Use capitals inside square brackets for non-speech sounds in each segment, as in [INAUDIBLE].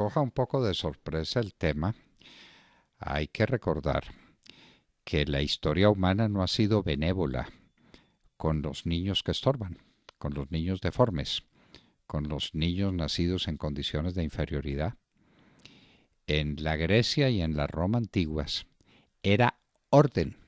coja un poco de sorpresa el tema, hay que recordar que la historia humana no ha sido benévola con los niños que estorban, con los niños deformes, con los niños nacidos en condiciones de inferioridad. En la Grecia y en la Roma antiguas era orden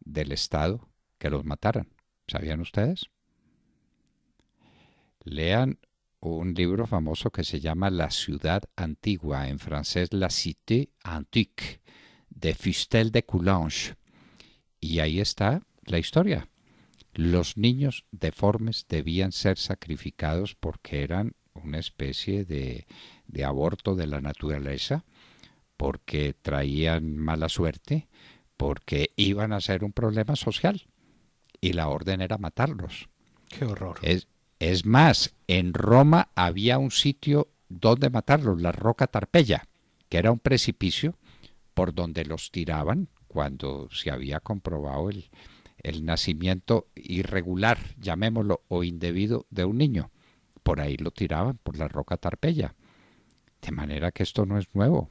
del Estado que los mataran. ¿Sabían ustedes? Lean un libro famoso que se llama La ciudad antigua, en francés La Cité Antique, de Fustel de Coulanges. Y ahí está la historia. Los niños deformes debían ser sacrificados porque eran una especie de, aborto de la naturaleza, porque traían mala suerte, porque iban a ser un problema social. Y la orden era matarlos. Qué horror. Es más, en Roma había un sitio donde matarlos, la Roca Tarpeya, que era un precipicio por donde los tiraban cuando se había comprobado el, nacimiento irregular, llamémoslo, o indebido de un niño. Por ahí lo tiraban, por la Roca Tarpeya. De manera que esto no es nuevo.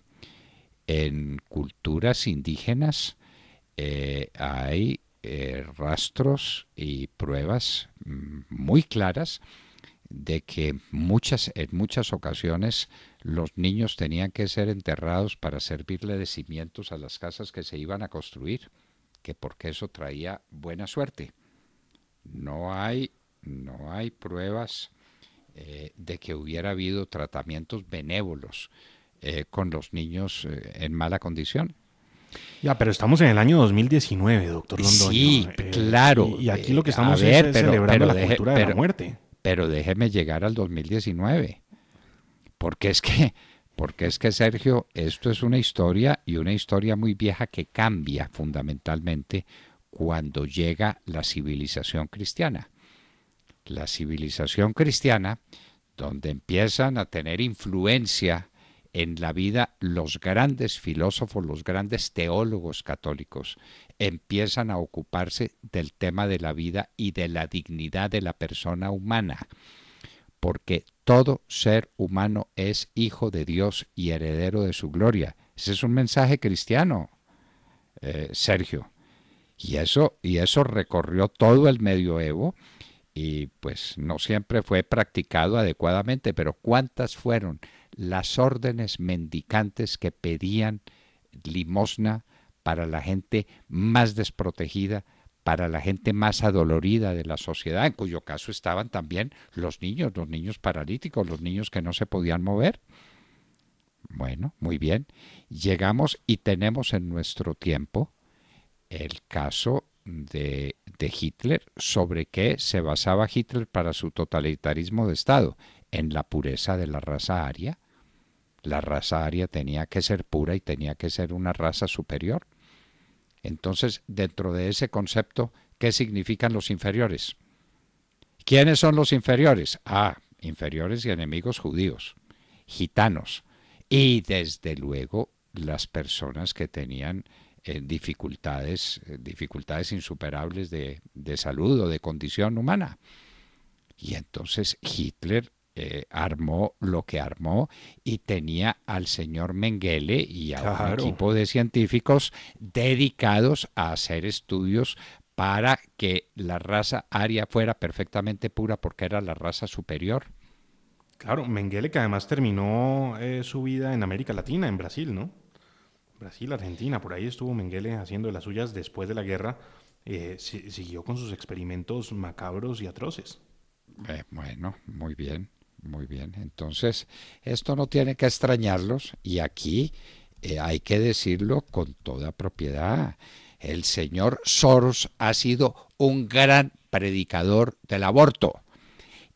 En culturas indígenas eh, hay eh, rastros y pruebas muy claras de que muchas, en muchas ocasiones los niños tenían que ser enterrados para servirle de cimientos a las casas que se iban a construir, que porque eso traía buena suerte. No hay, no hay pruebas eh, de que hubiera habido tratamientos benévolos eh, con los niños eh, en mala condición. Ya, pero estamos en el año 2019, doctor Londoño. Sí, eh, claro. Y, aquí lo que estamos ver, es, celebrar la cultura de la muerte. Pero déjeme llegar al 2019, porque es que, porque es que Sergio, esto es una historia y una historia muy vieja que cambia fundamentalmente cuando llega la civilización cristiana. La civilización cristiana, donde empiezan a tener influencia en la vida los grandes filósofos, los grandes teólogos católicos empiezan a ocuparse del tema de la vida y de la dignidad de la persona humana, porque todo ser humano es hijo de Dios y heredero de su gloria. Ese es un mensaje cristiano, eh, Sergio. Y eso, y eso recorrió todo el medioevo y pues no siempre fue practicado adecuadamente, pero cuántas fueron las órdenes mendicantes que pedían limosna para la gente más desprotegida, para la gente más adolorida de la sociedad, en cuyo caso estaban también los niños, los niños paralíticos, los niños que no se podían mover. Bueno, muy bien. Llegamos y tenemos en nuestro tiempo el caso de, Hitler sobre qué se basaba Hitler para su totalitarismo de Estado, en la pureza de la raza aria. La raza aria tenía que ser pura y tenía que ser una raza superior. Entonces, dentro de ese concepto, ¿qué significan los inferiores? ¿Quiénes son los inferiores? Ah, inferiores y enemigos judíos, gitanos. Y desde luego las personas que tenían eh, dificultades, eh, dificultades insuperables de, salud o de condición humana. Y entonces Hitler eh, armó lo que armó y tenía al señor Mengele y a un equipo de científicos dedicados a hacer estudios para que la raza aria fuera perfectamente pura porque era la raza superior. Claro, Mengele que además terminó su vida en América Latina, en Brasil, ¿no? Brasil, Argentina, por ahí estuvo Mengele haciendo las suyas después de la guerra, eh, siguió con sus experimentos macabros y atroces. Eh, bueno, muy bien, muy bien. Entonces, esto no tiene que extrañarlos y aquí eh, hay que decirlo con toda propiedad. El señor Soros ha sido un gran predicador del aborto.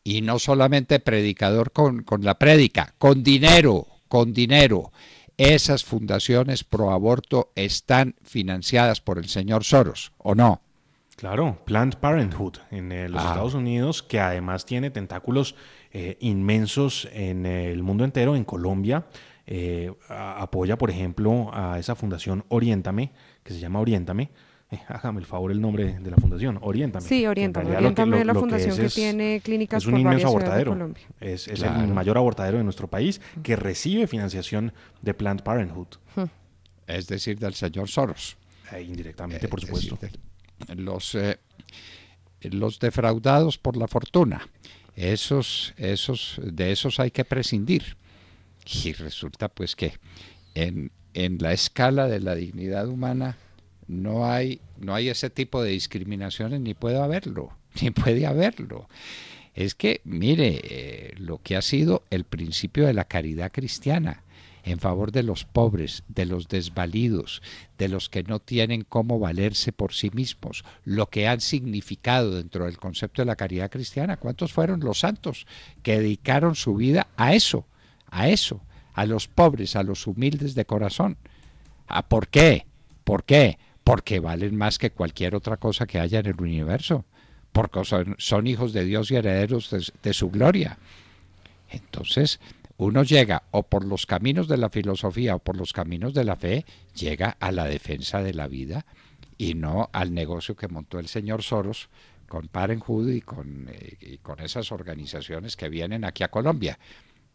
Y no solamente predicador con, con la prédica, con dinero, con dinero esas fundaciones pro aborto están financiadas por el señor Soros, ¿o no? Claro, Planned Parenthood en eh, los ah. Estados Unidos, que además tiene tentáculos eh, inmensos en eh, el mundo entero, en Colombia. apoya, por ejemplo, a esa fundación Oriéntame, que se llama Oriéntame, eh, hágame el favor el nombre de la fundación, oriéntame. Sí, oriéntame, oriéntame la fundación que, tiene clínicas es un por inmenso abortadero, es, el mayor abortadero de nuestro país que recibe financiación de Planned Parenthood. Es decir, del señor Soros. Eh, indirectamente, eh, por supuesto. los, los defraudados por la fortuna, esos, esos, de esos hay que prescindir. Y resulta pues que en, en la escala de la dignidad humana no hay, no hay ese tipo de discriminaciones, ni puede haberlo, [LAUGHS] ni puede haberlo. Es que, mire, eh, lo que ha sido el principio de la caridad cristiana en favor de los pobres, de los desvalidos, de los que no tienen cómo valerse por sí mismos, lo que han significado dentro del concepto de la caridad cristiana. ¿Cuántos fueron los santos que dedicaron su vida a eso, a eso, a los pobres, a los humildes de corazón? ¿A por qué? ¿Por qué? porque valen más que cualquier otra cosa que haya en el universo, porque son, hijos de Dios y herederos de, su gloria. Entonces, uno llega o por los caminos de la filosofía o por los caminos de la fe, llega a la defensa de la vida y no al negocio que montó el señor Soros con Parenthood y con, eh, y con esas organizaciones que vienen aquí a Colombia.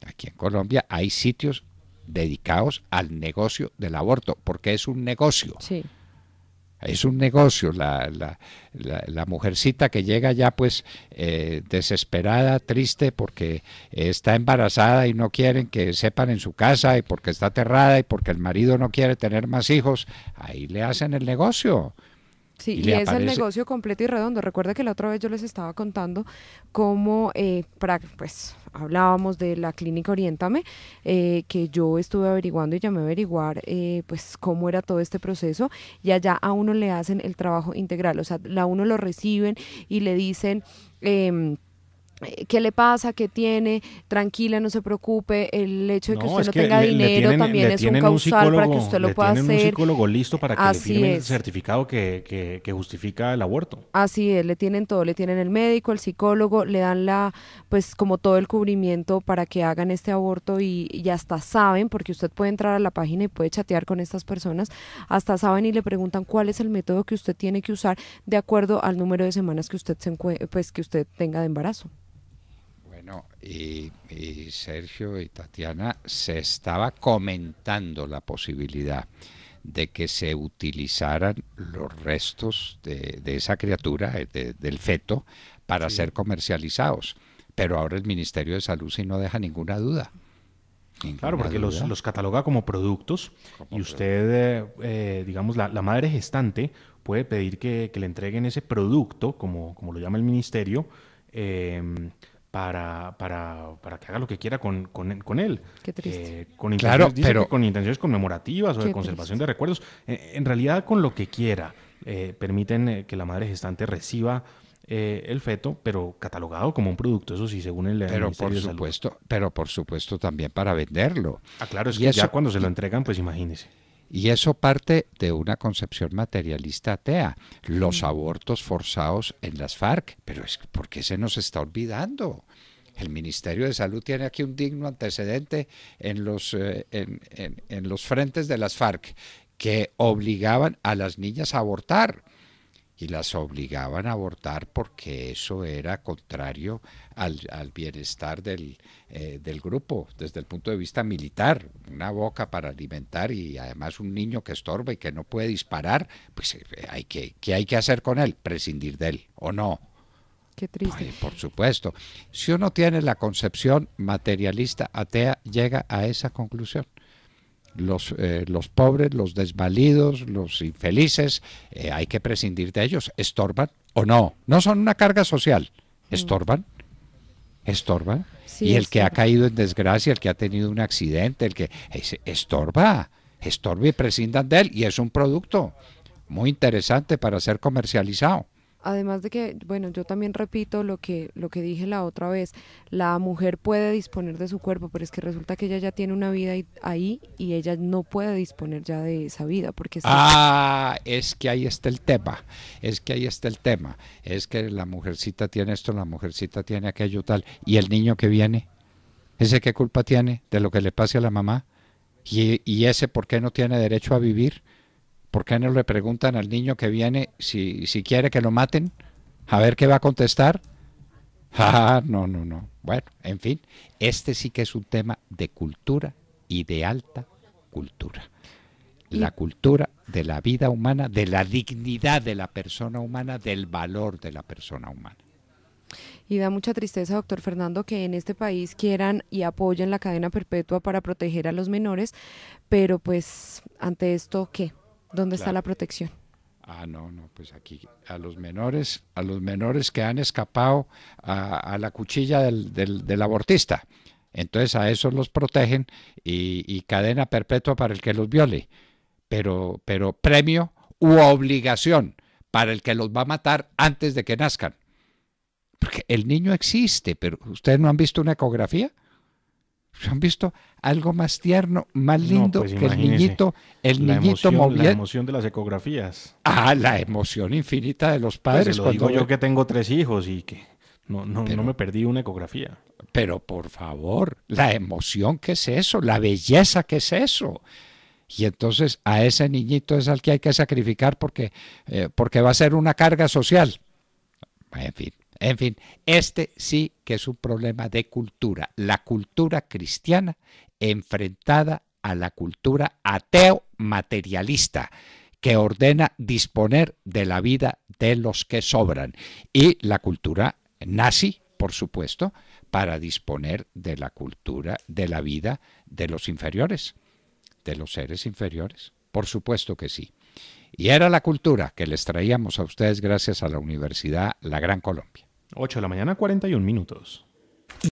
Aquí en Colombia hay sitios dedicados al negocio del aborto, porque es un negocio. Sí es un negocio. La, la, la, mujercita que llega ya pues eh, desesperada, triste porque está embarazada y no quieren que sepan en su casa y porque está aterrada y porque el marido no quiere tener más hijos, ahí le hacen el negocio. Sí, y, es el negocio completo y redondo. Recuerda que la otra vez yo les estaba contando cómo, eh, pues hablábamos de la clínica Oriéntame, eh, que yo estuve averiguando y llamé a averiguar eh, pues cómo era todo este proceso y allá a uno le hacen el trabajo integral, o sea, a uno lo reciben y le dicen... Em, eh, qué le pasa, qué tiene, tranquila, no se preocupe, el hecho de que usted no tenga dinero también es un causal para que usted lo pueda hacer. un psicólogo listo para que el certificado que, justifica el aborto. Así es, le tienen todo, le tienen el médico, el psicólogo, le dan la, pues como todo el cubrimiento para que hagan este aborto y, y hasta saben, porque usted puede entrar a la página y puede chatear con estas personas, hasta saben y le preguntan cuál es el método que usted tiene que usar de acuerdo al número de semanas que usted pues que usted tenga de embarazo y, Sergio y Tatiana, se estaba comentando la posibilidad de que se utilizaran los restos de, esa criatura, eh, del feto, para ser comercializados. Pero ahora el Ministerio de Salud sí no deja ninguna duda. claro, porque los, cataloga como productos y usted, eh, eh, digamos, la, madre gestante puede pedir que, le entreguen ese producto, como, como lo llama el ministerio, eh, para, para, para que haga lo que quiera con, con, con él. Qué triste. Eh, con, intenciones, claro, con intenciones conmemorativas o de conservación de recuerdos. Eh, en realidad, con lo que quiera. Eh, permiten que la madre gestante reciba el feto, pero catalogado como un producto, eso sí, según el pero supuesto, Pero por supuesto también para venderlo. Ah, claro, es que ya cuando se lo entregan, pues imagínese. Y eso parte de una concepción materialista atea, los abortos forzados en las FARC. Pero es porque se nos está olvidando. El Ministerio de Salud tiene aquí un digno antecedente en los, eh, en, en los frentes de las FARC que obligaban a las niñas a abortar y las obligaban a abortar porque eso era contrario al, bienestar del, eh, del, grupo desde el punto de vista militar. Una boca para alimentar y además un niño que estorbe, y que no puede disparar, pues eh, hay que, ¿qué hay que hacer con él? Prescindir de él o no. Qué triste. Pues, por supuesto. Si uno tiene la concepción materialista atea, llega a esa conclusión los, eh, los pobres, los desvalidos, los infelices, eh, hay que prescindir de ellos. ¿Estorban o no? No son una carga social. Mm. ¿Estorban? ¿Estorban? y el que ha caído en desgracia, el que ha tenido un accidente, el que estorba, estorba y prescindan de él. Y es un producto muy interesante para ser comercializado. Además de que, bueno, yo también repito lo que, lo que dije la otra vez, la mujer puede disponer de su cuerpo, pero es que resulta que ella ya tiene una vida ahí y ella no puede disponer ya de esa vida. porque Ah, es que ahí está el tema, es que ahí está el tema, es que la mujercita tiene esto, la mujercita tiene aquello tal, y el niño que viene, ese qué culpa tiene de lo que le pase a la mamá, y, y ese por qué no tiene derecho a vivir ¿Por qué no le preguntan al niño que viene si, si quiere que lo maten? A ver qué va a contestar. Ah, [LAUGHS] no, no, no. Bueno, en fin, este sí que es un tema de cultura y de alta cultura. La cultura de la vida humana, de la dignidad de la persona humana, del valor de la persona humana. Y da mucha tristeza, doctor Fernando, que en este país quieran y apoyen la cadena perpetua para proteger a los menores, pero pues ante esto, ¿qué? ¿Dónde está la protección? Ah, no, no, pues aquí a los menores, a los menores que han escapado a, la cuchilla del, abortista. Entonces a esos los protegen y, y, cadena perpetua para el que los viole, pero, pero premio u obligación para el que los va a matar antes de que nazcan. Porque el niño existe, pero ¿ustedes no han visto una ecografía? ¿Han visto algo más tierno, más lindo pues que el niñito? El la niñito La emoción de las ecografías. Ah, la emoción infinita de los pues padres. lo digo yo que tengo tres hijos y que no, me perdí una ecografía. Pero por favor, la emoción que es eso, la belleza que es eso. Y entonces a ese niñito es al que hay que sacrificar porque, eh, porque va a ser una carga social. En fin. En fin, este sí que es un problema de cultura, la cultura cristiana enfrentada a la cultura ateo-materialista que ordena disponer de la vida de los que sobran y la cultura nazi, por supuesto, para disponer de la cultura, de la vida de los inferiores, de los seres inferiores. Por supuesto que sí. Y era la cultura que les traíamos a ustedes gracias a la Universidad La Gran Colombia. 8 de la mañana, 41 minutos.